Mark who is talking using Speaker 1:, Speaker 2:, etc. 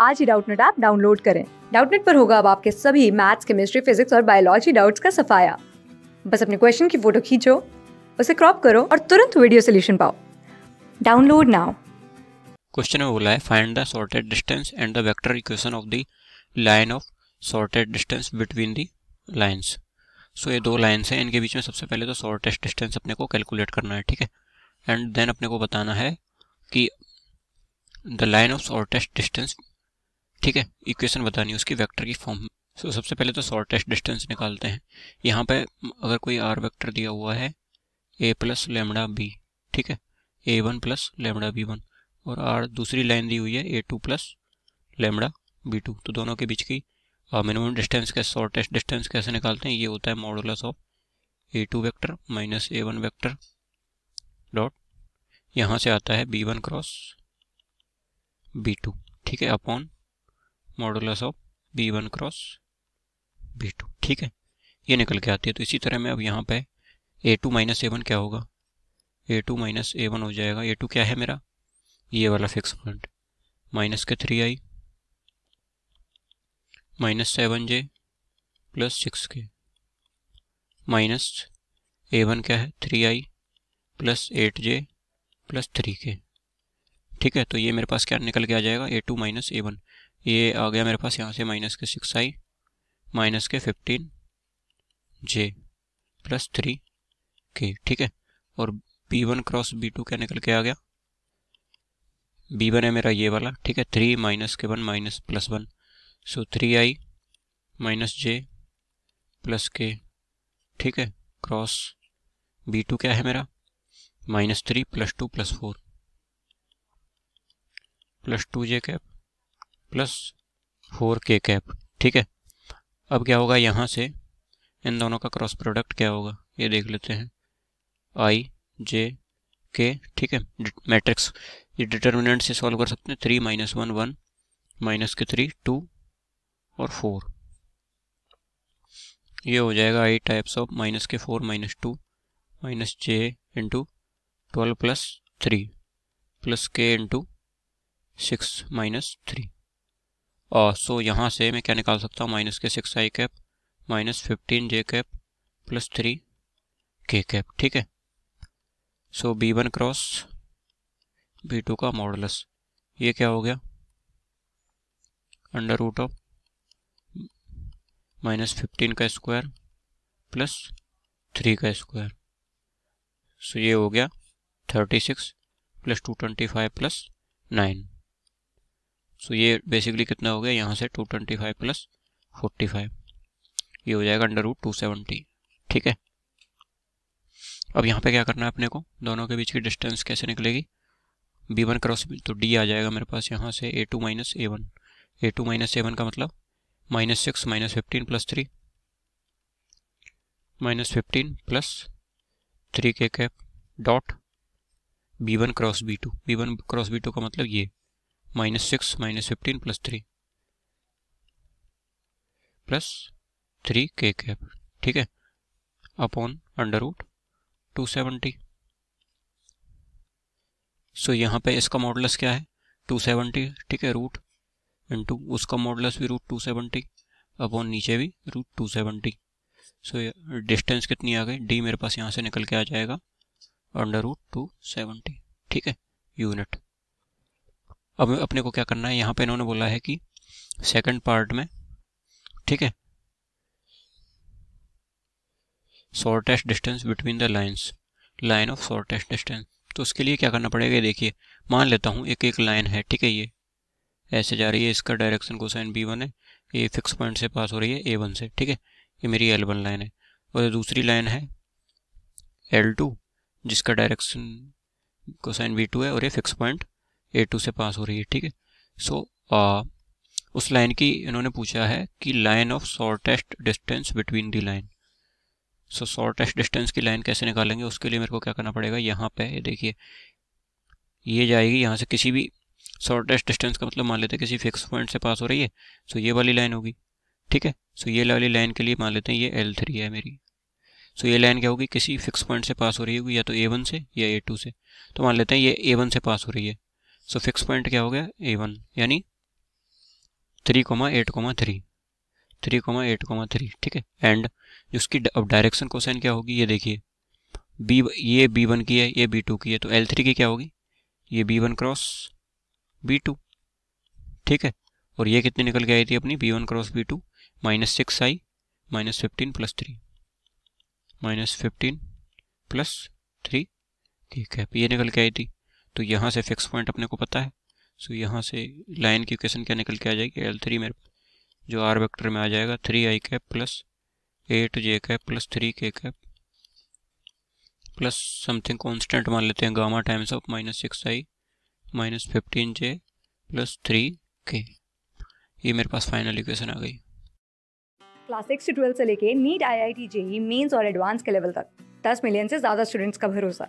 Speaker 1: आज ही Doubtnut app download करें डाउटनेट पर होगा अब आपके सभी मैथ्स केमिस्ट्री फिजिक्स और बायोलॉजी डाउट्स का सफाया बस अपने क्वेश्चन की फोटो खींचो उसे क्रॉप करो और तुरंत वीडियो सोल्यूशन पाओ डाउनलोड नाउ क्वेश्चन में बोला है find the shortest distance and the vector equation of the line of shortest distance between the lines so ये दो लाइंस हैं इनके बीच में सबसे पहले तो शॉर्टेस्ट डिस्टेंस अपने को कैलकुलेट करना है ठीक है एंड देन अपने को बताना है कि the line of shortest distance ठीक है इक्वेशन बतानी है उसकी वेक्टर की फॉर्म सो so, सबसे पहले तो शॉर्टेस्ट डिस्टेंस निकालते हैं यहाँ पे अगर कोई आर वेक्टर दिया हुआ है ए प्लस लेमड़ा बी ठीक है A one plus lambda B one और आर दूसरी लाइन दी हुई है A two plus lambda B two तो दोनों के बीच की मिनिमम डिस्टेंस कैसे शॉर्टेस्ट डिस्टेंस कैसे निकालते हैं ये होता है modulus of A two vector minus A one vector dot यहाँ से आता है B one cross B two ठीक है upon modulus of B one cross B two ठीक है ये निकल के आती है तो इसी तरह मैं अब यहाँ पे A two minus A one क्या होगा A two minus A one हो जाएगा ए टू क्या है मेरा ये वाला फिक्स पॉइंट माइनस के three I minus seven J plus six K minus A one क्या है three I plus eight J plus three K ठीक है तो ये मेरे पास क्या निकल के आ जाएगा A two minus A one ये आ गया मेरे पास यहाँ से माइनस के सिक्स आई माइनस के fifteen J plus three K ठीक है और B one cross B two क्या निकल के आ गया बी वन है मेरा ये वाला ठीक है थ्री माइनस के one minus plus one so three I minus J plus K ठीक है क्रॉस बी टू क्या है मेरा minus three plus two plus four plus two J cap plus four K cap ठीक है अब क्या होगा यहाँ से इन दोनों का क्रॉस प्रोडक्ट क्या होगा ये देख लेते हैं आई जे के ठीक है मैट्रिक्स ये डिटर्मिनेंट से सॉल्व कर सकते हैं three minus one one minus के थ्री टू और फोर ये हो जाएगा आई टाइप्स ऑफ माइनस के four minus two minus J into twelve plus three plus K into six minus three so uh, यहाँ से मैं क्या निकाल सकता हूँ माइनस के six I cap minus fifteen J cap plus three K cap ठीक है so B one cross B two का मॉडलस ये क्या हो गया under root of minus fifteen का स्क्वायर प्लस थ्री का स्क्वायर सो ये हो गया thirty six plus two twenty five plus nine so ये बेसिकली कितना हो गया यहाँ से two twenty five plus forty five ये हो जाएगा अंडर रूट टू सेवेंटी ठीक है अब यहाँ पे क्या करना है अपने को दोनों के बीच की डिस्टेंस कैसे निकलेगी बी वन क्रॉस तो डी आ जाएगा मेरे पास यहाँ से A two minus A one A two minus A one का मतलब minus six minus fifteen plus three minus fifteen plus three K cap dot B one cross B two B one cross B two का मतलब ये minus six minus fifteen plus three plus three K cap ठीक है upon under root two seventy सो यहाँ पे इसका modulus क्या है टू सेवेंटी ठीक है रूट इंटू उसका मॉडलस भी रूट टू सेवेंटी अपॉन नीचे भी root two seventy so distance कितनी आ गई डी मेरे पास यहाँ से निकल के आ जाएगा अंडर रूट टू सेवेंटी ठीक है यूनिट अब अपने को क्या करना है यहाँ पे इन्होंने बोला है कि सेकंड पार्ट में ठीक है shortest distance between the lines line of shortest distance तो उसके लिए क्या करना पड़ेगा देखिए मान लेता हूँ एक एक लाइन है ठीक है ये ऐसे जा रही है इसका डायरेक्शन को साइन बी वन है ये फिक्स पॉइंट से पास हो रही है ए वन से ठीक है ये मेरी एल वन लाइन है और दूसरी लाइन है एल टू जिसका डायरेक्शन कोसाइन बी टू है और ये फिक्स पॉइंट ए टू से पास हो रही है ठीक है सो उस लाइन की इन्होंने पूछा है कि line of shortest distance between the line so shortest distance की लाइन कैसे निकालेंगे उसके लिए मेरे को क्या करना पड़ेगा यहाँ पे देखिए ये जाएगी यहाँ से किसी भी शॉर्टेस्ट डिस्टेंस का मतलब मान लेते हैं किसी फिक्स पॉइंट से पास हो रही है सो so ये वाली लाइन होगी ठीक है सो ये वाली लाइन के लिए मान लेते हैं ये एल थ्री है मेरी सो so ये लाइन क्या होगी किसी फिक्स पॉइंट से पास हो रही होगी या तो ए वन से या ए टू से तो मान लेते हैं ये ए वन से पास हो रही है सो फिक्स पॉइंट क्या हो गया ए वन यानी three comma eight comma three three comma eight comma three ठीक है एंड उसकी अब डायरेक्शन कोसाइन क्या होगी ये देखिए बी ये बी वन की है ये बी टू की है तो एल थ्री की क्या होगी ये B one cross B two ठीक है और ये कितनी निकल के आई थी अपनी B one cross B two minus six I minus fifteen plus three minus fifteen plus three ठीक है ये निकल के आई थी तो यहाँ से फिक्स पॉइंट अपने को पता है सो यहाँ से लाइन की इक्वेशन क्या निकल के आ जाएगी एल थ्री मेरे जो आर वेक्टर में आ जाएगा three I cap plus eight J cap plus three K cap plus something constant मान लेते हैं gamma times of minus six I minus fifteen J plus three K ये मेरे पास फाइनल इक्वेशन आ गई क्लास सिक्स से ट्वेल्थ से लेके NEET I I T JEE mains और एडवांस के लेवल तक दस मिलियन से ज़्यादा स्टूडेंट्स का भरोसा